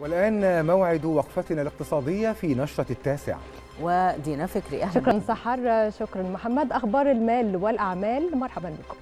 والآن موعد وقفتنا الاقتصادية في نشرة التاسع ودينا فكري أهلا شكرا سحر شكرا محمد أخبار المال والأعمال مرحبا بكم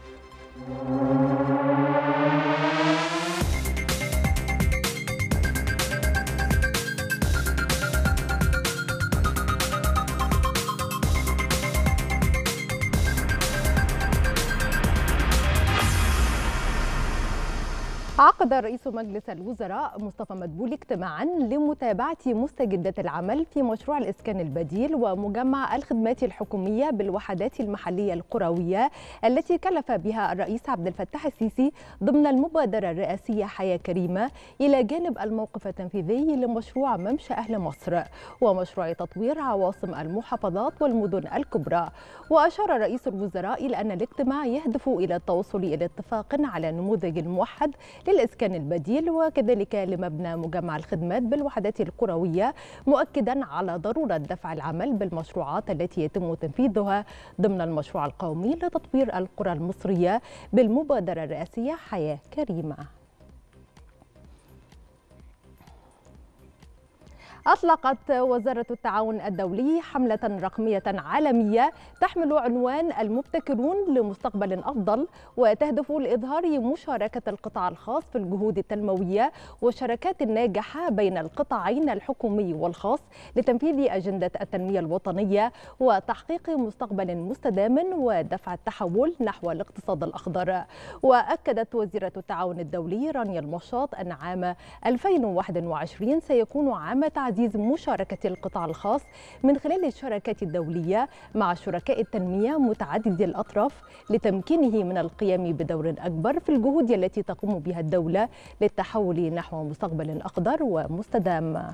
عقد رئيس مجلس الوزراء مصطفى مدبولي اجتماعا لمتابعة مستجدات العمل في مشروع الإسكان البديل ومجمع الخدمات الحكومية بالوحدات المحلية القروية التي كلف بها الرئيس عبد الفتاح السيسي ضمن المبادرة الرئاسية حياة كريمة إلى جانب الموقف التنفيذي لمشروع ممشى أهل مصر ومشروع تطوير عواصم المحافظات والمدن الكبرى وأشار رئيس الوزراء إلى أن الاجتماع يهدف إلى التوصل إلى اتفاق على نموذج موحد للإسكان البديل وكذلك لمبنى مجمع الخدمات بالوحدات القروية مؤكدا على ضرورة دفع العمل بالمشروعات التي يتم تنفيذها ضمن المشروع القومي لتطوير القرى المصرية بالمبادرة الرئاسية حياة كريمة أطلقت وزارة التعاون الدولي حملة رقمية عالمية تحمل عنوان المبتكرون لمستقبل أفضل وتهدف لإظهار مشاركة القطاع الخاص في الجهود التنموية والشراكات الناجحة بين القطاعين الحكومي والخاص لتنفيذ أجندة التنمية الوطنية وتحقيق مستقبل مستدام ودفع التحول نحو الاقتصاد الأخضر وأكدت وزيرة التعاون الدولي رانيا المشاط أن عام 2021 سيكون عام تعزيز تعزيز مشاركة القطاع الخاص من خلال الشراكات الدولية مع شركاء التنمية متعددي الأطراف لتمكينه من القيام بدور أكبر في الجهود التي تقوم بها الدولة للتحول نحو مستقبل أخضر ومستدام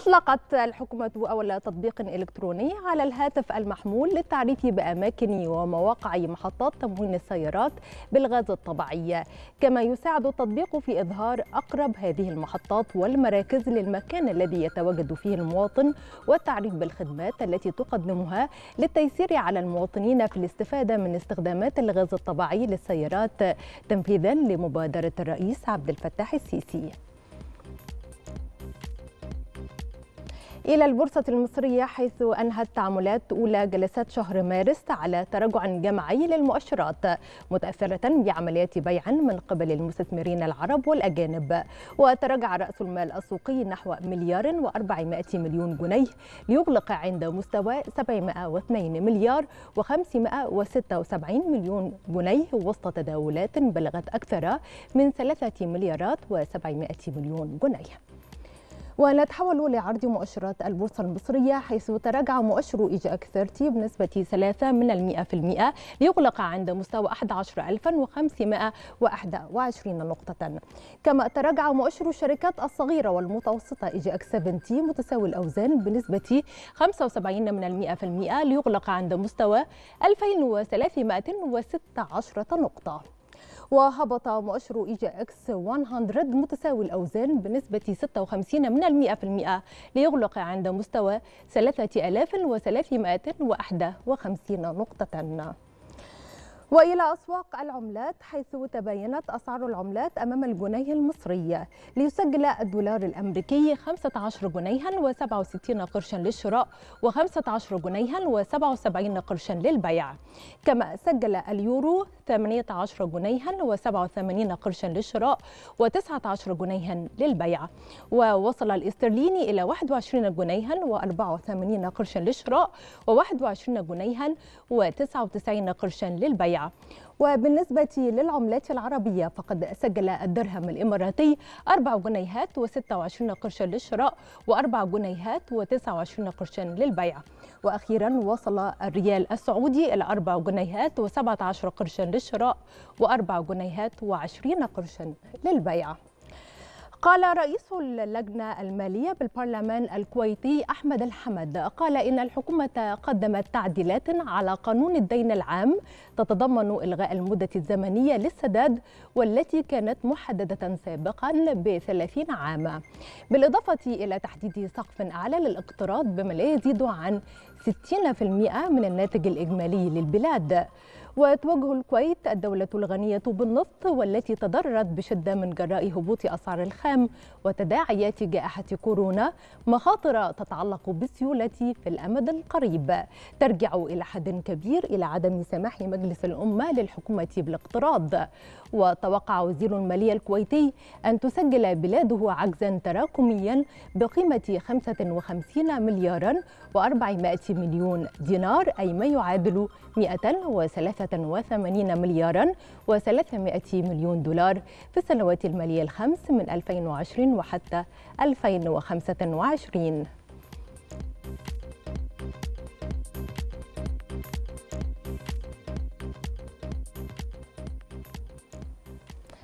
أطلقت الحكومة أول تطبيق إلكتروني على الهاتف المحمول للتعريف بأماكن ومواقع محطات تموين السيارات بالغاز الطبيعي كما يساعد التطبيق في إظهار أقرب هذه المحطات والمراكز للمكان الذي يتواجد فيه المواطن والتعريف بالخدمات التي تقدمها للتيسير على المواطنين في الاستفادة من استخدامات الغاز الطبيعي للسيارات تنفيذا لمبادرة الرئيس عبد الفتاح السيسي إلى البورصة المصرية حيث أنهت تعاملات أولى جلسات شهر مارس على تراجع جماعي للمؤشرات متأثرة بعمليات بيع من قبل المستثمرين العرب والأجانب وتراجع رأس المال السوقي نحو مليار و400 مليون جنيه ليغلق عند مستوى 702 مليار و576 مليون جنيه وسط تداولات بلغت أكثر من 3 مليارات و700 مليون جنيه ونتحول لعرض مؤشرات البورصة المصرية حيث تراجع مؤشر إيجاك 30 بنسبة 3 من المئة في المئة ليغلق عند مستوى 11521 نقطة كما تراجع مؤشر الشركات الصغيرة والمتوسطة إيجاك 70 متساوي الأوزان بنسبة 75 من المئة في المئة ليغلق عند مستوى 2316 نقطة وهبط مؤشر إيجا إكس 100 متساوي الأوزان بنسبة 56 من المئة في المئة ليغلق عند مستوى 3351 نقطة وإلى أسواق العملات حيث تباينت أسعار العملات أمام الجنيه المصري ليسجل الدولار الأمريكي 15 جنيها و67 قرشا للشراء و15 جنيها و77 قرشا للبيع كما سجل اليورو 18 جنيها و87 قرشا للشراء و19 جنيها للبيع ووصل الاسترليني إلى 21 جنيها و84 قرشا للشراء و21 جنيها و99 قرشا للبيع وبالنسبة للعملات العربية فقد سجل الدرهم الإماراتي 4 جنيهات و26 قرشا للشراء و4 جنيهات و29 قرشا للبيع وأخيرا وصل الريال السعودي إلى 4 جنيهات و17 قرشا للشراء و4 جنيهات و20 قرشا للبيع قال رئيس اللجنة المالية بالبرلمان الكويتي أحمد الحمد قال إن الحكومة قدمت تعديلات على قانون الدين العام تتضمن إلغاء المدة الزمنية للسداد والتي كانت محددة سابقا بثلاثين عاما بالإضافة إلى تحديد سقف أعلى للاقتراض بما لا يزيد عن 60% من الناتج الإجمالي للبلاد وتواجه الكويت الدولة الغنية بالنفط والتي تضررت بشدة من جراء هبوط أسعار الخام وتداعيات جائحة كورونا مخاطر تتعلق بالسيولة في الأمد القريب ترجع إلى حد كبير إلى عدم سماح مجلس الأمة للحكومة بالاقتراض وتوقع وزير المالية الكويتي أن تسجل بلاده عجزا تراكميا بقيمة 55 مليارا و400 مليون دينار أي ما يعادل 103 83 مليارا و300 مليون دولار في السنوات المالية الخمس من 2020 وحتى 2025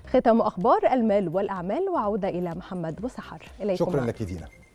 ختام أخبار المال والأعمال وعودة إلى محمد وسحر إليكم شكرا لك دينا